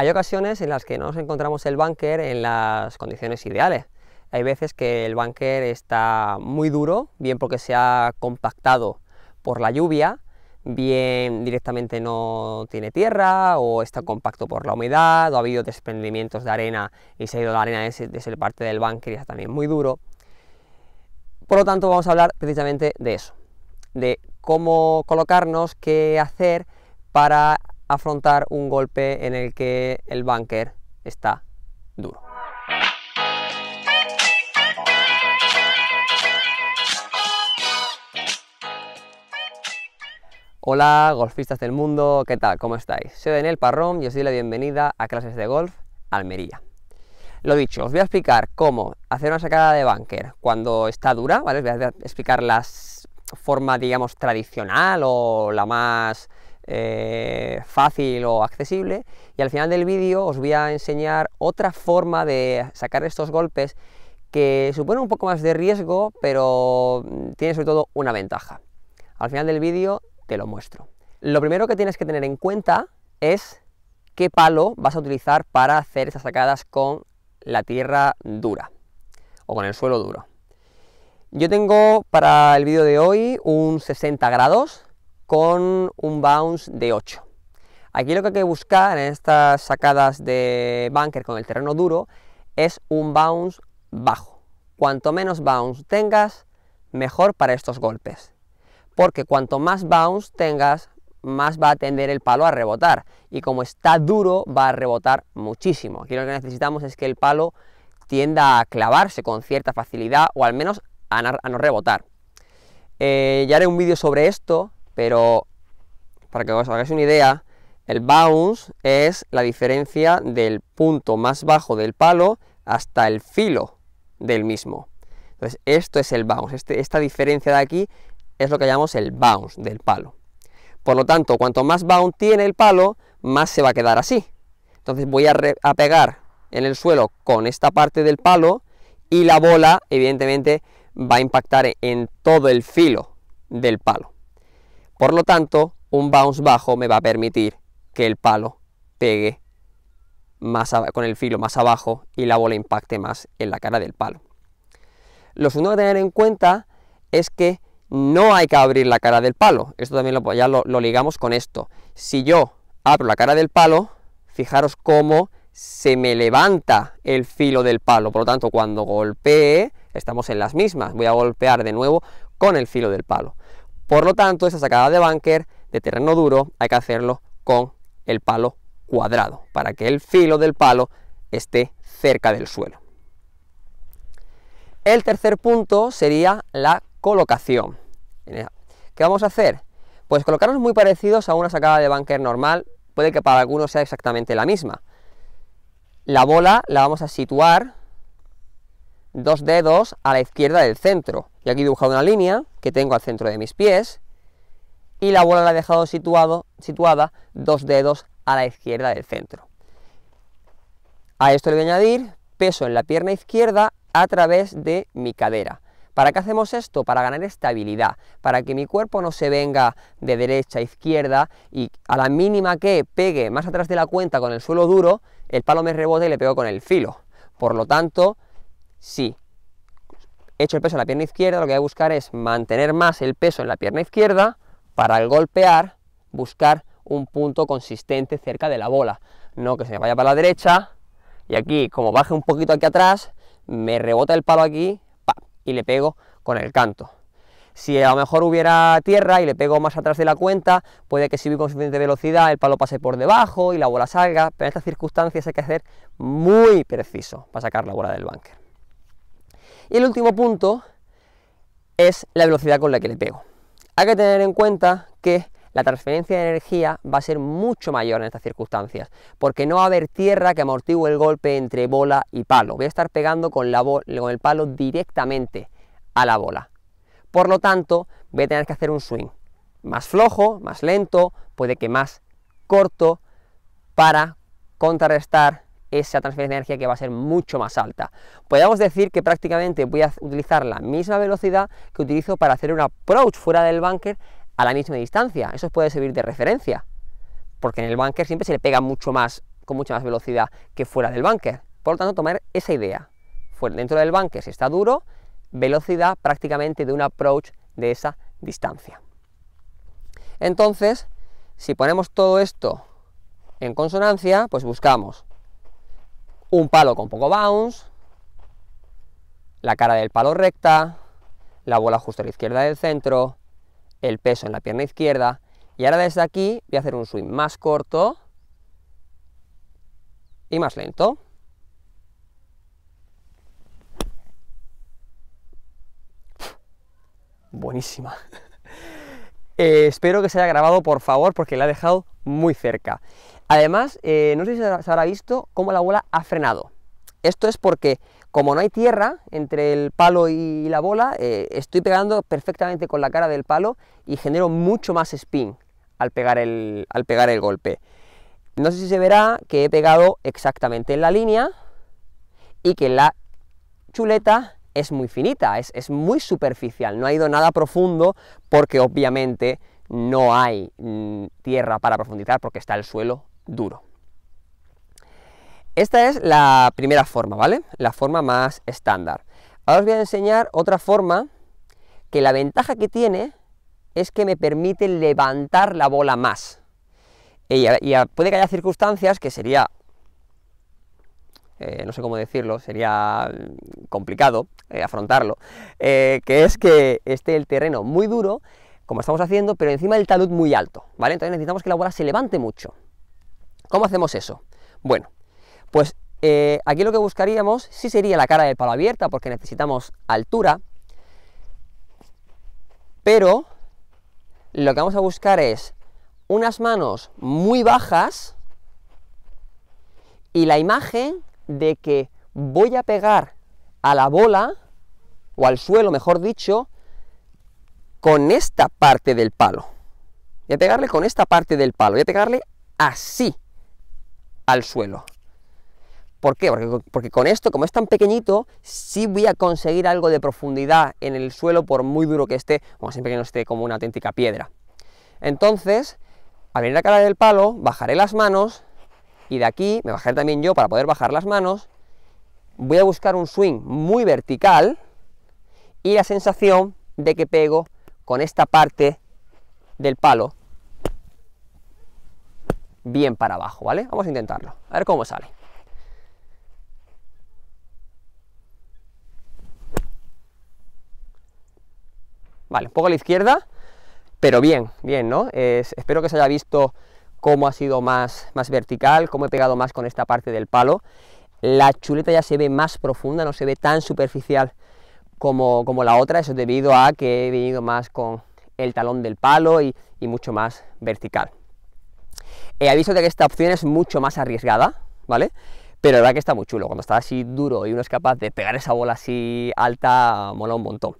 Hay ocasiones en las que no nos encontramos el búnker en las condiciones ideales. Hay veces que el búnker está muy duro, bien porque se ha compactado por la lluvia, bien directamente no tiene tierra o está compacto por la humedad o ha habido desprendimientos de arena y se ha ido la arena desde, ese parte del búnker y está también muy duro. Por lo tanto vamos a hablar precisamente de eso, de cómo colocarnos, qué hacer para afrontar un golpe en el que el bunker está duro. Hola golfistas del mundo, ¿qué tal? ¿Cómo estáis? Soy Daniel Parrón y os doy la bienvenida a Clases de Golf Almería. Lo dicho, os voy a explicar cómo hacer una sacada de bunker cuando está dura, ¿vale? Os voy a explicar la forma, digamos, tradicional o la más eh, fácil o accesible y al final del vídeo os voy a enseñar otra forma de sacar estos golpes que supone un poco más de riesgo pero mm, tiene sobre todo una ventaja. Al final del vídeo te lo muestro. Lo primero que tienes que tener en cuenta es qué palo vas a utilizar para hacer estas sacadas con la tierra dura o con el suelo duro. Yo tengo para el vídeo de hoy un 60 grados, con un bounce de 8. Aquí lo que hay que buscar en estas sacadas de bunker con el terreno duro es un bounce bajo. Cuanto menos bounce tengas, mejor para estos golpes. Porque cuanto más bounce tengas, más va a tender el palo a rebotar. Y como está duro, va a rebotar muchísimo. Aquí lo que necesitamos es que el palo tienda a clavarse con cierta facilidad o al menos a no, rebotar. Eh, ya haré un vídeo sobre esto, pero para que os hagáis una idea, el bounce es la diferencia del punto más bajo del palo hasta el filo del mismo. Entonces, esto es el bounce, este, esta diferencia de aquí es lo que llamamos el bounce del palo. Por lo tanto, cuanto más bounce tiene el palo, más se va a quedar así. Entonces voy a pegar en el suelo con esta parte del palo y la bola, evidentemente, va a impactar en todo el filo del palo. Por lo tanto, un bounce bajo me va a permitir que el palo pegue más con el filo más abajo y la bola impacte más en la cara del palo. Lo segundo que tener en cuenta es que no hay que abrir la cara del palo. Esto también lo, ya lo, lo ligamos con esto. Si yo abro la cara del palo, fijaros cómo se me levanta el filo del palo. Por lo tanto, cuando golpee, estamos en las mismas. Voy a golpear de nuevo con el filo del palo. Por lo tanto, esa sacada de banker de terreno duro hay que hacerlo con el palo cuadrado para que el filo del palo esté cerca del suelo. El tercer punto sería la colocación. ¿Qué vamos a hacer? Pues colocarnos muy parecidos a una sacada de bánker normal, puede que para algunos sea exactamente la misma. La bola la vamos a situar dos dedos a la izquierda del centro. Y aquí he dibujado una línea que tengo al centro de mis pies y la bola la he dejado situado, situada dos dedos a la izquierda del centro. A esto le voy a añadir peso en la pierna izquierda a través de mi cadera. ¿Para qué hacemos esto? Para ganar estabilidad, para que mi cuerpo no se venga de derecha a izquierda y a la mínima que pegue más atrás de la cuenta con el suelo duro, el palo me rebote y le pego con el filo. Por lo tanto, si echo el peso en la pierna izquierda, lo que voy a buscar es mantener más el peso en la pierna izquierda para al golpear buscar un punto consistente cerca de la bola. No que se me vaya para la derecha y aquí, como baje un poquito aquí atrás, me rebota el palo aquí y le pego con el canto. Si a lo mejor hubiera tierra y le pego más atrás de la cuenta, puede que si voy con suficiente velocidad el palo pase por debajo y la bola salga, pero en estas circunstancias hay que hacer muy preciso para sacar la bola del bunker. Y el último punto es la velocidad con la que le pego. Hay que tener en cuenta que la transferencia de energía va a ser mucho mayor en estas circunstancias, porque no va a haber tierra que amortigue el golpe entre bola y palo. Voy a estar pegando con, la con el palo directamente a la bola. Por lo tanto, voy a tener que hacer un swing más flojo, más lento, puede que más corto, para contrarrestar esa transferencia de energía que va a ser mucho más alta. podemos decir que prácticamente voy a utilizar la misma velocidad que utilizo para hacer un approach fuera del bunker a la misma distancia. Eso puede servir de referencia, porque en el bunker siempre se le pega mucho más, con mucha más velocidad que fuera del bunker. Por lo tanto, tomar esa idea. Dentro del bunker, si está duro, velocidad prácticamente de un approach de esa distancia. Entonces, si ponemos todo esto en consonancia, pues buscamos un palo con poco bounce, la cara del palo recta, la bola justo a la izquierda del centro, el peso en la pierna izquierda, y ahora desde aquí voy a hacer un swing más corto y más lento. Buenísima. Eh, espero que se haya grabado, por favor, porque la he dejado muy cerca. Además, eh, no sé si se habrá visto cómo la bola ha frenado. Esto es porque, como no hay tierra entre el palo y la bola, eh, estoy pegando perfectamente con la cara del palo y genero mucho más spin al pegar el, golpe. No sé si se verá que he pegado exactamente en la línea y que la chuleta es muy finita, es, muy superficial, no ha ido nada profundo porque obviamente no hay mm, tierra para profundizar porque está el suelo duro. Esta es la primera forma, ¿vale? La forma más estándar. Ahora os voy a enseñar otra forma que la ventaja que tiene es que me permite levantar la bola más. Y, puede que haya circunstancias que sería, eh, no sé cómo decirlo, sería mm, complicado eh, afrontarlo, eh, que es que esté el terreno muy duro, como estamos haciendo, pero encima del talud muy alto, ¿vale? Entonces necesitamos que la bola se levante mucho. ¿Cómo hacemos eso? Bueno, pues eh, aquí lo que buscaríamos sí sería la cara del palo abierta porque necesitamos altura, pero lo que vamos a buscar es unas manos muy bajas y la imagen de que voy a pegar a la bola o al suelo, mejor dicho, con esta parte del palo. Voy a pegarle con esta parte del palo, voy a pegarle así al suelo. ¿Por qué? Porque, con esto, como es tan pequeñito, sí voy a conseguir algo de profundidad en el suelo, por muy duro que esté, o siempre que no esté como una auténtica piedra. Entonces, al venir a cara del palo, bajaré las manos, y de aquí me bajaré también yo para poder bajar las manos, voy a buscar un swing muy vertical, y la sensación de que pego con esta parte del palo bien para abajo, ¿vale? Vamos a intentarlo, a ver cómo sale. Vale, un poco a la izquierda, pero bien, bien, ¿no? espero que se haya visto cómo ha sido más, más vertical, cómo he pegado más con esta parte del palo. La chuleta ya se ve más profunda, no se ve tan superficial como, como la otra, eso es debido a que he venido más con el talón del palo y mucho más vertical he aviso de que esta opción es mucho más arriesgada, ¿vale? Pero la verdad que está muy chulo, cuando está así duro y uno es capaz de pegar esa bola así alta, mola un montón.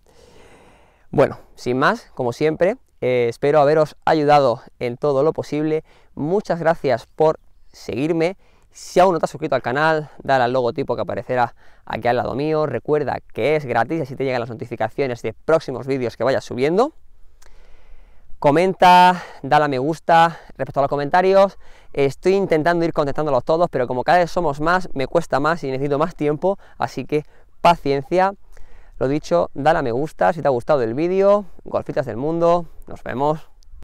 Bueno, sin más, como siempre, eh, espero haberos ayudado en todo lo posible. Muchas gracias por seguirme. Si aún no te has suscrito al canal, dale al logotipo que aparecerá aquí al lado mío. Recuerda que es gratis, así te llegan las notificaciones de próximos vídeos que vayas subiendo comenta, dale me gusta respecto a los comentarios. Estoy intentando ir contestándolos todos, pero como cada vez somos más, me cuesta más y necesito más tiempo, así que paciencia. Lo dicho, dale a me gusta si te ha gustado el vídeo, golfitas del mundo, nos vemos.